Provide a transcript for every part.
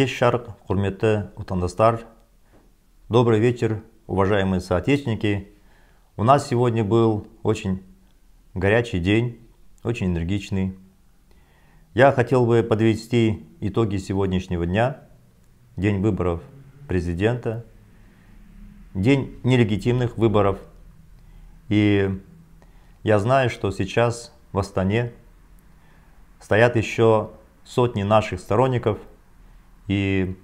Кеш Шарк, құрметті отандастар, добрый вечер, уважаемые соотечественники. У нас сегодня был очень горячий день, очень энергичный. Я хотел бы подвести итоги сегодняшнего дня, день выборов президента, день нелегитимных выборов. И я знаю, что сейчас в Астане стоят еще сотни наших сторонников – и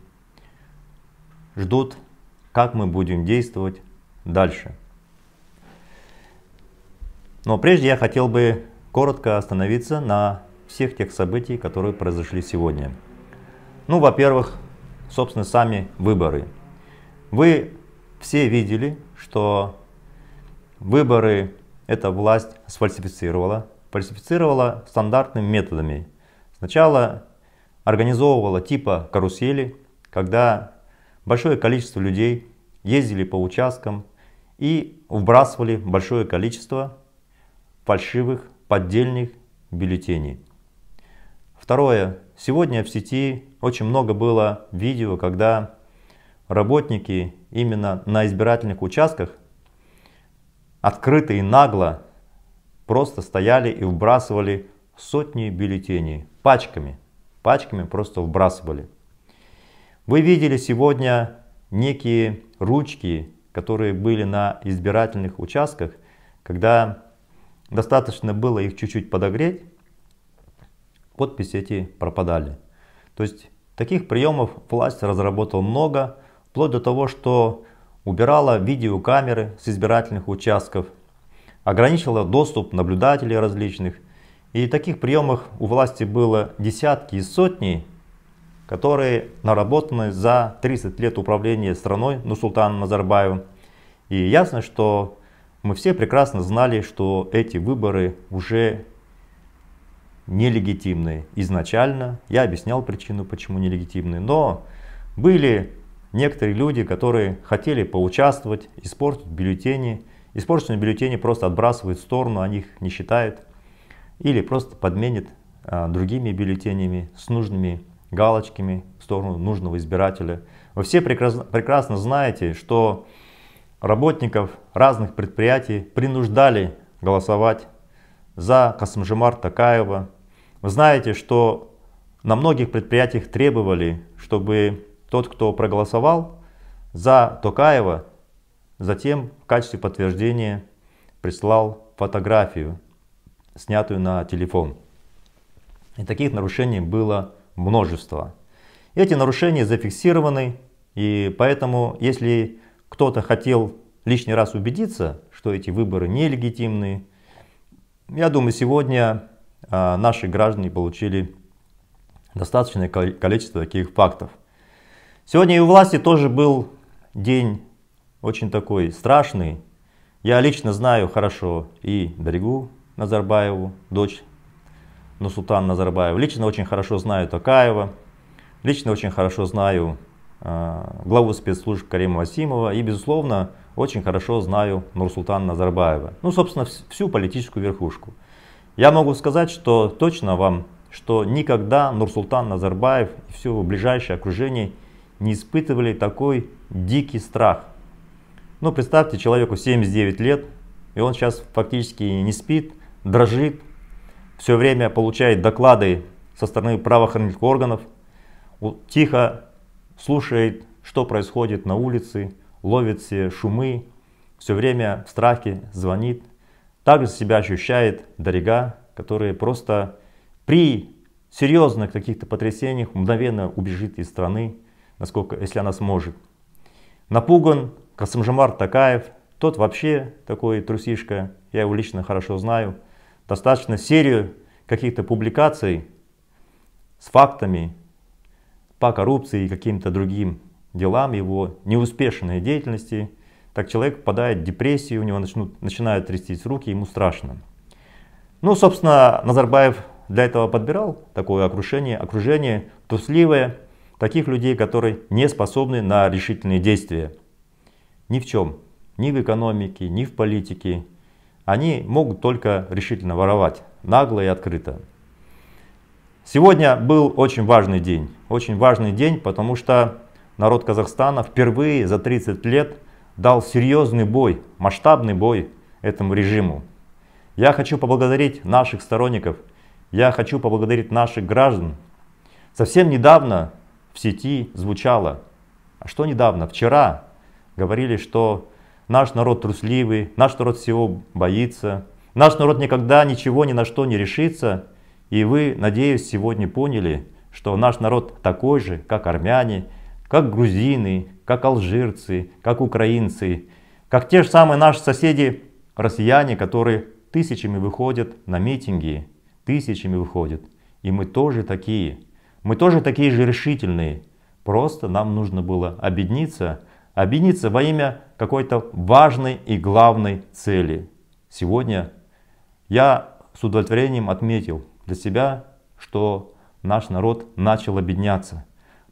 ждут, как мы будем действовать дальше. Но прежде я хотел бы коротко остановиться на всех тех событий, которые произошли сегодня. Ну, во-первых, собственно, сами выборы. Вы все видели, что выборы эта власть сфальсифицировала. Фальсифицировала стандартными методами. Сначала организовывала типа карусели, когда большое количество людей ездили по участкам и вбрасывали большое количество фальшивых, поддельных бюллетеней. Второе. Сегодня в сети очень много было видео, когда работники именно на избирательных участках открыто и нагло просто стояли и вбрасывали сотни бюллетеней пачками – пачками просто вбрасывали. Вы видели сегодня некие ручки, которые были на избирательных участках, когда достаточно было их чуть-чуть подогреть, подписи эти пропадали. То есть таких приемов власть разработала много, вплоть до того, что убирала видеокамеры с избирательных участков, ограничила доступ наблюдателей различных, и таких приемов у власти было десятки и сотни, которые наработаны за 30 лет управления страной Нусултаном Назарбаевым. И ясно, что мы все прекрасно знали, что эти выборы уже нелегитимны изначально. Я объяснял причину, почему нелегитимны. Но были некоторые люди, которые хотели поучаствовать, испортить бюллетени. Испорченные бюллетени просто отбрасывают в сторону, о них не считают или просто подменит а, другими бюллетенями с нужными галочками в сторону нужного избирателя. Вы все прекрасно, прекрасно знаете, что работников разных предприятий принуждали голосовать за Касымжимар Такаева. Вы знаете, что на многих предприятиях требовали, чтобы тот, кто проголосовал за Токаева, затем в качестве подтверждения прислал фотографию снятую на телефон. И таких нарушений было множество. Эти нарушения зафиксированы, и поэтому, если кто-то хотел лишний раз убедиться, что эти выборы нелегитимны, я думаю, сегодня а, наши граждане получили достаточное количество таких фактов. Сегодня и у власти тоже был день очень такой страшный. Я лично знаю хорошо и Берегу Назарбаеву, дочь Нусултан Назарбаев. Лично очень хорошо знаю Токаева, лично очень хорошо знаю э, главу спецслужб Карима Васимова и, безусловно, очень хорошо знаю Нурсултана Назарбаева. Ну, собственно, всю политическую верхушку. Я могу сказать, что точно вам, что никогда Нурсултан Назарбаев и все его ближайшее окружение не испытывали такой дикий страх. Ну, представьте, человеку 79 лет, и он сейчас фактически не спит, дрожит, все время получает доклады со стороны правоохранительных органов, тихо слушает, что происходит на улице, ловит все шумы, все время в страхе звонит. Также себя ощущает дорога, которые просто при серьезных каких-то потрясениях мгновенно убежит из страны, насколько, если она сможет. Напуган Касымжамар Такаев, тот вообще такой трусишка, я его лично хорошо знаю – достаточно серию каких-то публикаций с фактами по коррупции и каким-то другим делам его неуспешной деятельности, так человек попадает в депрессию, у него начнут, начинают трястись руки, ему страшно. Ну, собственно, Назарбаев для этого подбирал такое окружение, окружение тусливое, таких людей, которые не способны на решительные действия. Ни в чем, ни в экономике, ни в политике, они могут только решительно воровать, нагло и открыто. Сегодня был очень важный день. Очень важный день, потому что народ Казахстана впервые за 30 лет дал серьезный бой, масштабный бой этому режиму. Я хочу поблагодарить наших сторонников, я хочу поблагодарить наших граждан. Совсем недавно в сети звучало, а что недавно, вчера, говорили, что Наш народ трусливый, наш народ всего боится, наш народ никогда ничего ни на что не решится. И вы, надеюсь, сегодня поняли, что наш народ такой же, как армяне, как грузины, как алжирцы, как украинцы, как те же самые наши соседи россияне, которые тысячами выходят на митинги, тысячами выходят. И мы тоже такие. Мы тоже такие же решительные. Просто нам нужно было объединиться, объединиться во имя какой-то важной и главной цели. Сегодня я с удовлетворением отметил для себя, что наш народ начал объединяться.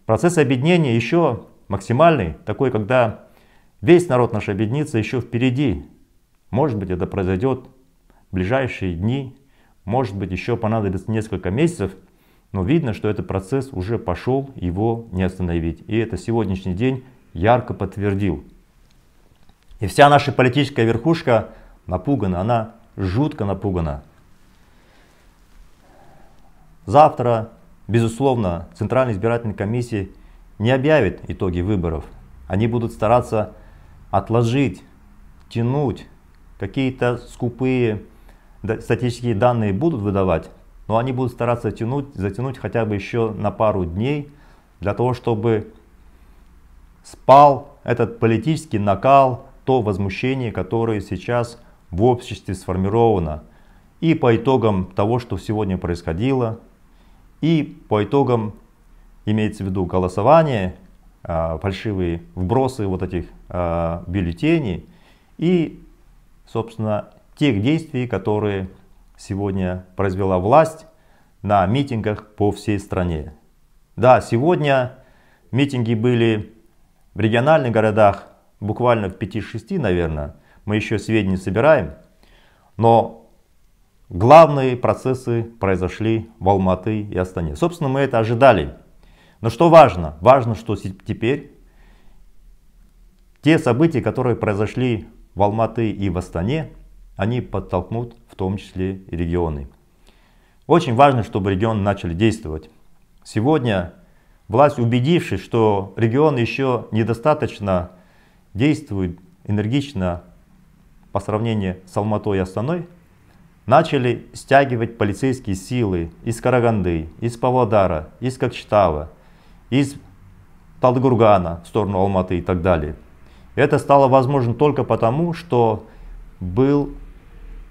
Процесс объединения еще максимальный, такой, когда весь народ наш объединится еще впереди. Может быть, это произойдет в ближайшие дни, может быть, еще понадобится несколько месяцев, но видно, что этот процесс уже пошел, его не остановить. И это сегодняшний день ярко подтвердил. И вся наша политическая верхушка напугана, она жутко напугана. Завтра, безусловно, Центральная избирательная комиссия не объявит итоги выборов. Они будут стараться отложить, тянуть, какие-то скупые статистические данные будут выдавать, но они будут стараться тянуть, затянуть хотя бы еще на пару дней для того, чтобы спал этот политический накал, то возмущение, которое сейчас в обществе сформировано и по итогам того, что сегодня происходило, и по итогам, имеется в виду голосование, а, фальшивые вбросы вот этих а, бюллетеней и, собственно, тех действий, которые сегодня произвела власть на митингах по всей стране. Да, сегодня митинги были в региональных городах буквально в 5-6, наверное, мы еще сведения собираем, но главные процессы произошли в Алматы и Астане. Собственно, мы это ожидали. Но что важно? Важно, что теперь те события, которые произошли в Алматы и в Астане, они подтолкнут в том числе и регионы. Очень важно, чтобы регион начали действовать. Сегодня Власть, убедившись, что регион еще недостаточно действует энергично по сравнению с Алматой и Астаной, начали стягивать полицейские силы из Караганды, из Павлодара, из Кокчетава, из Талдыгургана в сторону Алматы и так далее. Это стало возможно только потому, что был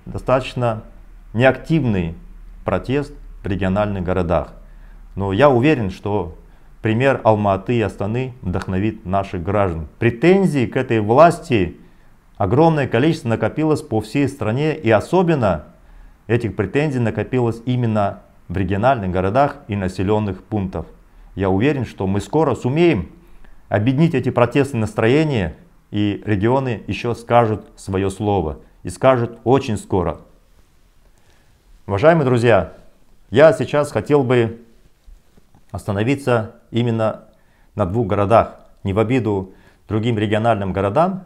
достаточно неактивный протест в региональных городах. Но я уверен, что пример Алматы и Астаны вдохновит наших граждан. Претензий к этой власти огромное количество накопилось по всей стране и особенно этих претензий накопилось именно в региональных городах и населенных пунктах. Я уверен, что мы скоро сумеем объединить эти протестные настроения и регионы еще скажут свое слово и скажут очень скоро. Уважаемые друзья, я сейчас хотел бы остановиться именно на двух городах, не в обиду другим региональным городам,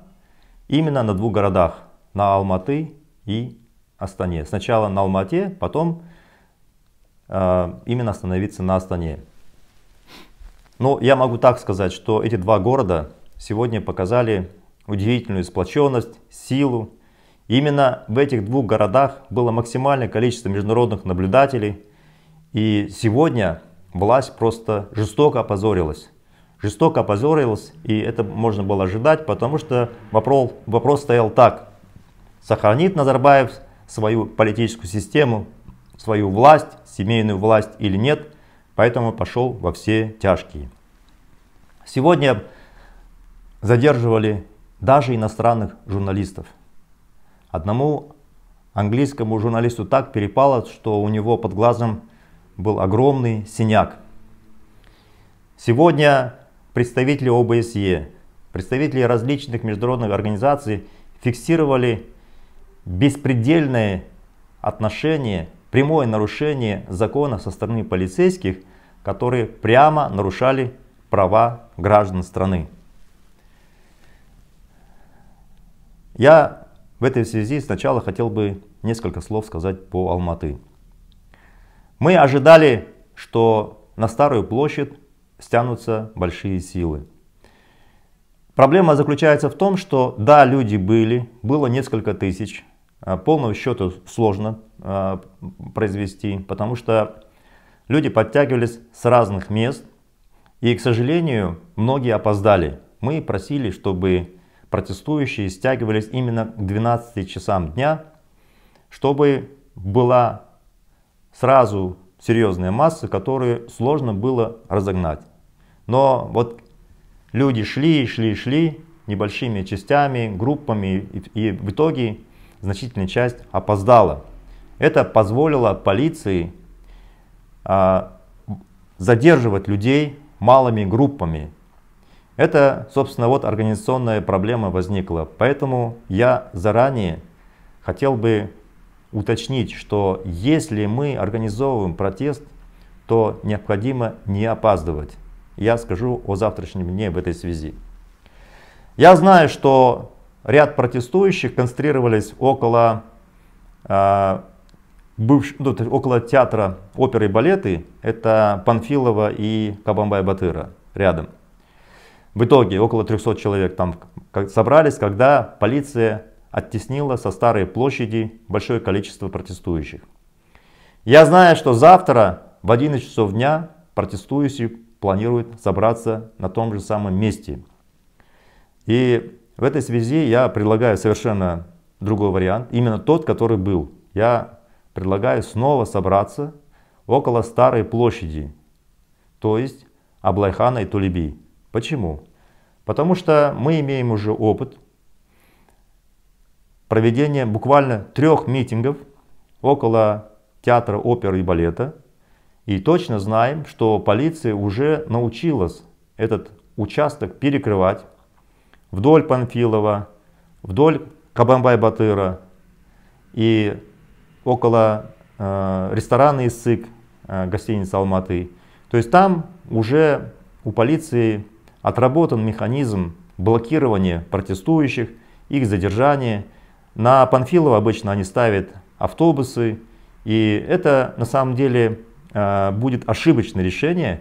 именно на двух городах, на Алматы и Астане. Сначала на Алмате, потом э, именно остановиться на Астане. Но я могу так сказать, что эти два города сегодня показали удивительную сплоченность, силу. именно в этих двух городах было максимальное количество международных наблюдателей. И сегодня власть просто жестоко опозорилась. Жестоко опозорилась, и это можно было ожидать, потому что вопрос, вопрос стоял так. Сохранит Назарбаев свою политическую систему, свою власть, семейную власть или нет, поэтому пошел во все тяжкие. Сегодня задерживали даже иностранных журналистов. Одному английскому журналисту так перепало, что у него под глазом был огромный синяк. Сегодня представители ОБСЕ, представители различных международных организаций фиксировали беспредельное отношение, прямое нарушение закона со стороны полицейских, которые прямо нарушали права граждан страны. Я в этой связи сначала хотел бы несколько слов сказать по Алматы. Мы ожидали, что на Старую площадь стянутся большие силы. Проблема заключается в том, что да, люди были, было несколько тысяч, а, полного счета сложно а, произвести, потому что люди подтягивались с разных мест, и, к сожалению, многие опоздали. Мы просили, чтобы протестующие стягивались именно к 12 часам дня, чтобы была сразу серьезные массы, которые сложно было разогнать. Но вот люди шли, шли, шли небольшими частями, группами, и, в итоге значительная часть опоздала. Это позволило полиции а, задерживать людей малыми группами. Это, собственно, вот организационная проблема возникла. Поэтому я заранее хотел бы уточнить, что если мы организовываем протест, то необходимо не опаздывать. Я скажу о завтрашнем дне в этой связи. Я знаю, что ряд протестующих концентрировались около, э, бывш... ну, около театра оперы и балеты. Это Панфилова и Кабамбай Батыра рядом. В итоге около 300 человек там собрались, когда полиция оттеснила со старой площади большое количество протестующих. Я знаю, что завтра в 11 часов дня протестующие планируют собраться на том же самом месте. И в этой связи я предлагаю совершенно другой вариант, именно тот, который был. Я предлагаю снова собраться около Старой площади, то есть Аблайхана и Тулеби. Почему? Потому что мы имеем уже опыт – проведение буквально трех митингов около театра оперы и балета. И точно знаем, что полиция уже научилась этот участок перекрывать вдоль Панфилова, вдоль Кабамбай-Батыра и около э, ресторана «Исык» э, гостиницы Алматы. То есть там уже у полиции отработан механизм блокирования протестующих, их задержания – на Панфилова обычно они ставят автобусы, и это на самом деле э, будет ошибочное решение,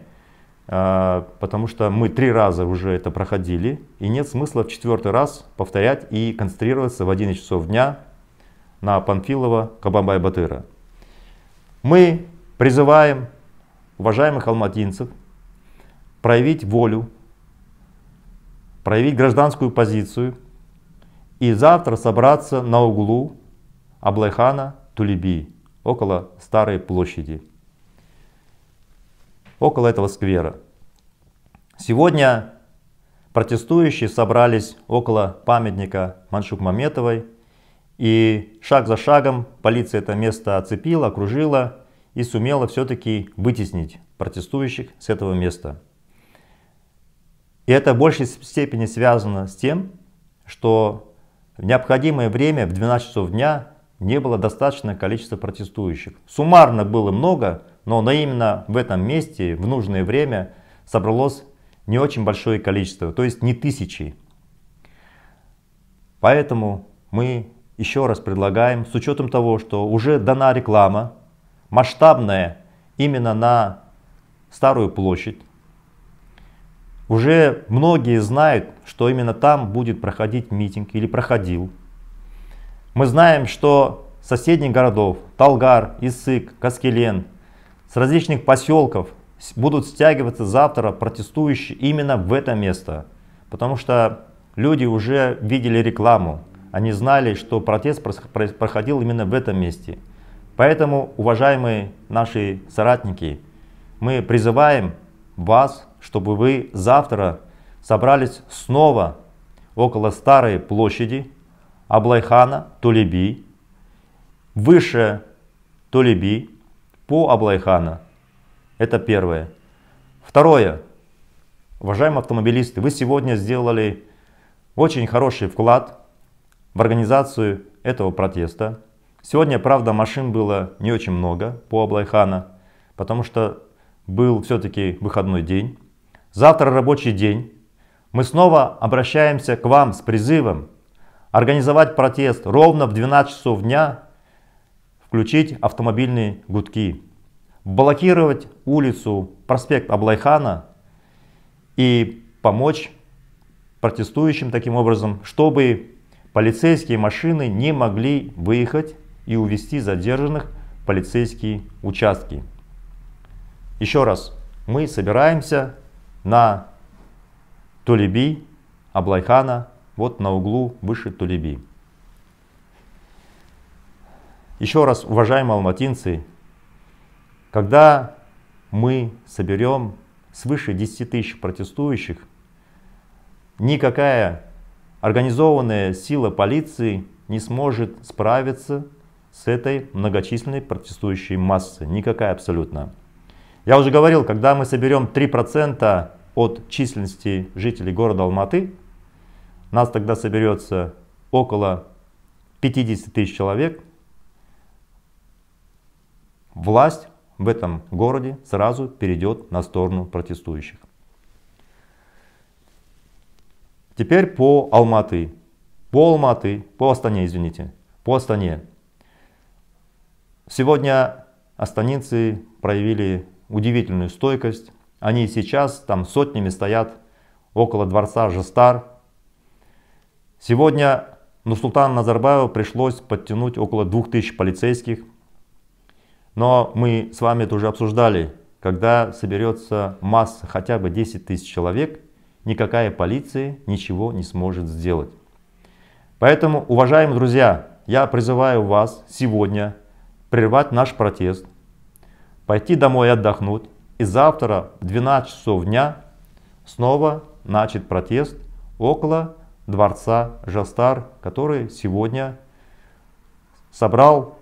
э, потому что мы три раза уже это проходили, и нет смысла в четвертый раз повторять и концентрироваться в 11 часов дня на Панфилова Кабамбай Батыра. Мы призываем уважаемых алматинцев проявить волю, проявить гражданскую позицию – и завтра собраться на углу Аблайхана Тулиби, около Старой площади, около этого сквера. Сегодня протестующие собрались около памятника Маншук Маметовой, и шаг за шагом полиция это место оцепила, окружила и сумела все-таки вытеснить протестующих с этого места. И это в большей степени связано с тем, что в необходимое время в 12 часов дня не было достаточное количество протестующих. Суммарно было много, но, но именно в этом месте в нужное время собралось не очень большое количество, то есть не тысячи. Поэтому мы еще раз предлагаем, с учетом того, что уже дана реклама, масштабная именно на Старую площадь, уже многие знают, что именно там будет проходить митинг или проходил. Мы знаем, что соседних городов Талгар, Исык, Каскелен, с различных поселков будут стягиваться завтра протестующие именно в это место. Потому что люди уже видели рекламу, они знали, что протест проходил именно в этом месте. Поэтому, уважаемые наши соратники, мы призываем вас чтобы вы завтра собрались снова около старой площади Аблайхана Толеби, выше Толеби по Аблайхана. Это первое. Второе. Уважаемые автомобилисты, вы сегодня сделали очень хороший вклад в организацию этого протеста. Сегодня, правда, машин было не очень много по Аблайхана, потому что был все-таки выходной день. Завтра рабочий день. Мы снова обращаемся к вам с призывом организовать протест ровно в 12 часов дня, включить автомобильные гудки, блокировать улицу, проспект Аблайхана и помочь протестующим таким образом, чтобы полицейские машины не могли выехать и увезти задержанных в полицейские участки. Еще раз, мы собираемся на Толеби, Аблайхана, вот на углу выше Толеби. Еще раз, уважаемые алматинцы, когда мы соберем свыше 10 тысяч протестующих, никакая организованная сила полиции не сможет справиться с этой многочисленной протестующей массой. Никакая абсолютно. Я уже говорил, когда мы соберем 3% от численности жителей города Алматы, нас тогда соберется около 50 тысяч человек, власть в этом городе сразу перейдет на сторону протестующих. Теперь по Алматы. По Алматы, по Астане, извините, по Астане. Сегодня астанинцы проявили удивительную стойкость, они сейчас там сотнями стоят около дворца Жестар. Сегодня Нурсултану Назарбаеву пришлось подтянуть около 2000 полицейских. Но мы с вами это уже обсуждали. Когда соберется масса хотя бы 10 тысяч человек, никакая полиция ничего не сможет сделать. Поэтому, уважаемые друзья, я призываю вас сегодня прервать наш протест, пойти домой отдохнуть, и завтра в 12 часов дня снова начат протест около дворца Жастар, который сегодня собрал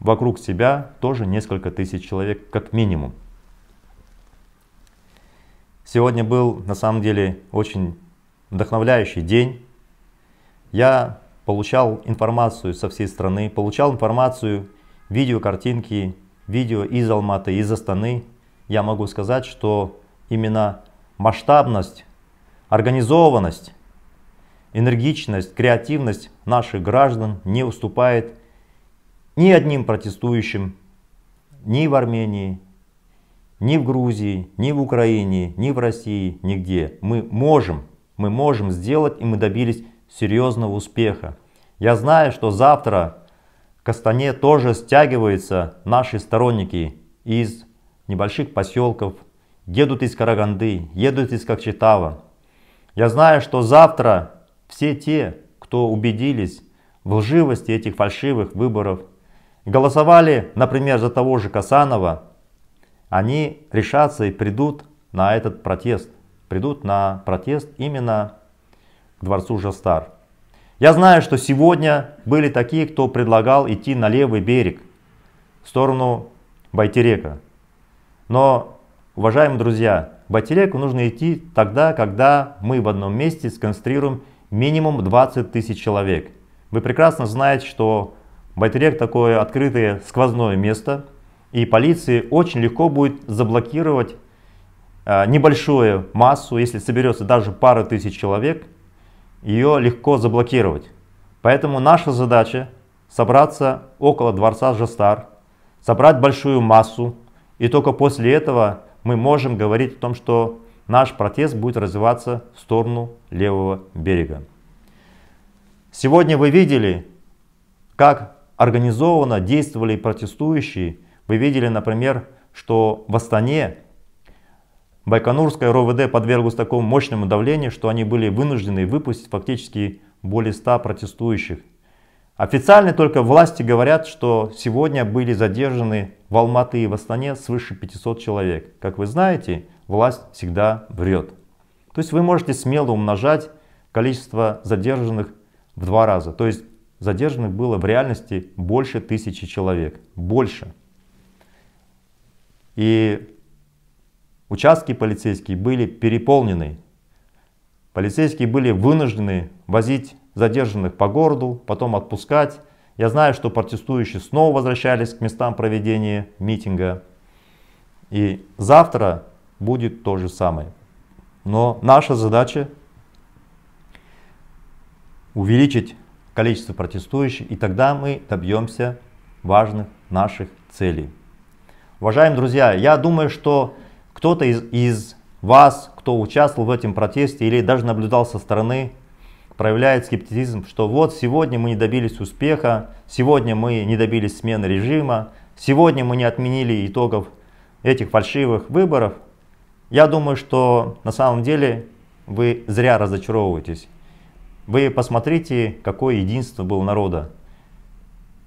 вокруг себя тоже несколько тысяч человек как минимум. Сегодня был на самом деле очень вдохновляющий день. Я получал информацию со всей страны, получал информацию, видео, картинки, видео из Алматы, из Астаны, я могу сказать, что именно масштабность, организованность, энергичность, креативность наших граждан не уступает ни одним протестующим ни в Армении, ни в Грузии, ни в Украине, ни в России, нигде. Мы можем, мы можем сделать и мы добились серьезного успеха. Я знаю, что завтра в Астане тоже стягиваются наши сторонники из небольших поселков, едут из Караганды, едут из Кокчетава. Я знаю, что завтра все те, кто убедились в лживости этих фальшивых выборов, голосовали, например, за того же Касанова, они решатся и придут на этот протест, придут на протест именно к дворцу Жастар. Я знаю, что сегодня были такие, кто предлагал идти на левый берег, в сторону Байтерека. Но, уважаемые друзья, в Байтереку нужно идти тогда, когда мы в одном месте сконструируем минимум 20 тысяч человек. Вы прекрасно знаете, что Байтерек такое открытое сквозное место, и полиции очень легко будет заблокировать э, небольшую массу, если соберется даже пара тысяч человек, ее легко заблокировать. Поэтому наша задача собраться около дворца Жестар, собрать большую массу, и только после этого мы можем говорить о том, что наш протест будет развиваться в сторону левого берега. Сегодня вы видели, как организованно действовали протестующие. Вы видели, например, что в Астане Байконурская РОВД подверглась такому мощному давлению, что они были вынуждены выпустить фактически более 100 протестующих. Официально только власти говорят, что сегодня были задержаны в Алматы и в Астане свыше 500 человек. Как вы знаете, власть всегда врет. То есть вы можете смело умножать количество задержанных в два раза. То есть задержанных было в реальности больше тысячи человек. Больше. И участки полицейские были переполнены. Полицейские были вынуждены возить задержанных по городу, потом отпускать. Я знаю, что протестующие снова возвращались к местам проведения митинга. И завтра будет то же самое. Но наша задача увеличить количество протестующих, и тогда мы добьемся важных наших целей. Уважаемые друзья, я думаю, что кто-то из, из вас, кто участвовал в этом протесте или даже наблюдал со стороны, проявляет скептицизм, что вот сегодня мы не добились успеха, сегодня мы не добились смены режима, сегодня мы не отменили итогов этих фальшивых выборов. Я думаю, что на самом деле вы зря разочаровываетесь. Вы посмотрите, какое единство было народа.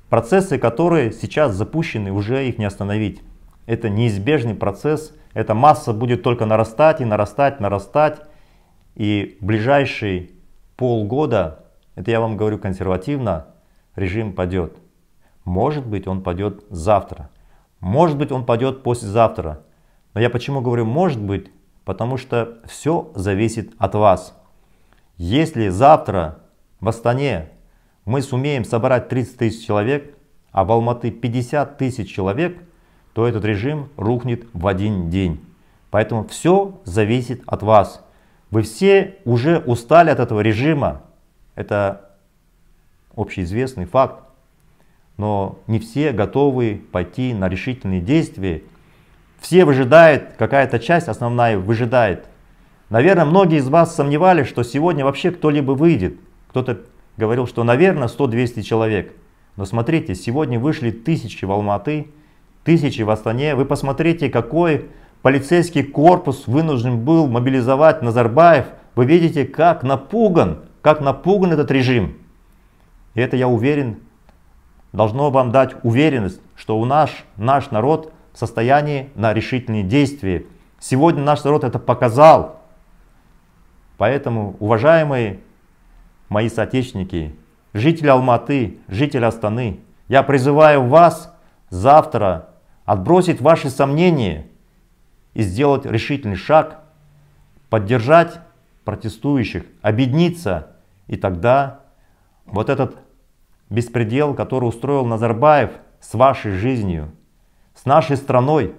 Процессы, которые сейчас запущены, уже их не остановить. Это неизбежный процесс, эта масса будет только нарастать и нарастать, нарастать. И в ближайший полгода, это я вам говорю консервативно, режим падет. Может быть, он падет завтра. Может быть, он падет послезавтра. Но я почему говорю может быть? Потому что все зависит от вас. Если завтра в Астане мы сумеем собрать 30 тысяч человек, а в Алматы 50 тысяч человек, то этот режим рухнет в один день. Поэтому все зависит от вас. Вы все уже устали от этого режима. Это общеизвестный факт. Но не все готовы пойти на решительные действия. Все выжидают, какая-то часть основная выжидает. Наверное, многие из вас сомневались, что сегодня вообще кто-либо выйдет. Кто-то говорил, что, наверное, 100-200 человек. Но смотрите, сегодня вышли тысячи в Алматы, тысячи в Астане. Вы посмотрите, какой полицейский корпус вынужден был мобилизовать Назарбаев, вы видите, как напуган, как напуган этот режим. И это, я уверен, должно вам дать уверенность, что у наш, наш народ в состоянии на решительные действия. Сегодня наш народ это показал. Поэтому, уважаемые мои соотечественники, жители Алматы, жители Астаны, я призываю вас завтра отбросить ваши сомнения – и сделать решительный шаг, поддержать протестующих, объединиться. И тогда вот этот беспредел, который устроил Назарбаев с вашей жизнью, с нашей страной,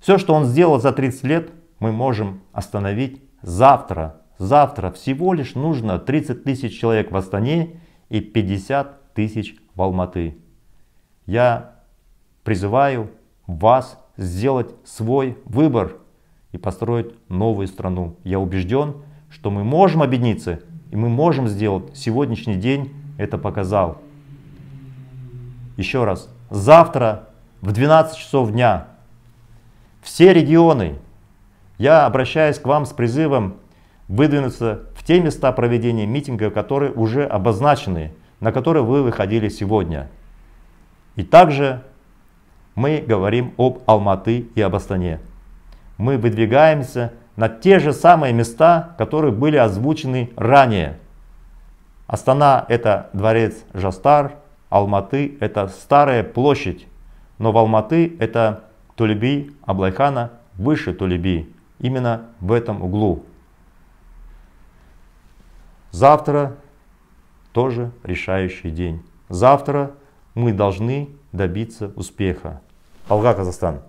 все, что он сделал за 30 лет, мы можем остановить завтра. Завтра всего лишь нужно 30 тысяч человек в Астане и 50 тысяч в Алматы. Я призываю вас сделать свой выбор и построить новую страну. Я убежден, что мы можем объединиться, и мы можем сделать. Сегодняшний день это показал. Еще раз, завтра в 12 часов дня все регионы, я обращаюсь к вам с призывом выдвинуться в те места проведения митинга, которые уже обозначены, на которые вы выходили сегодня. И также мы говорим об Алматы и об Астане. Мы выдвигаемся на те же самые места, которые были озвучены ранее. Астана – это дворец Жастар, Алматы – это старая площадь, но в Алматы – это Тулеби Аблайхана выше Тулеби, именно в этом углу. Завтра тоже решающий день. Завтра мы должны добиться успеха алға қазақстан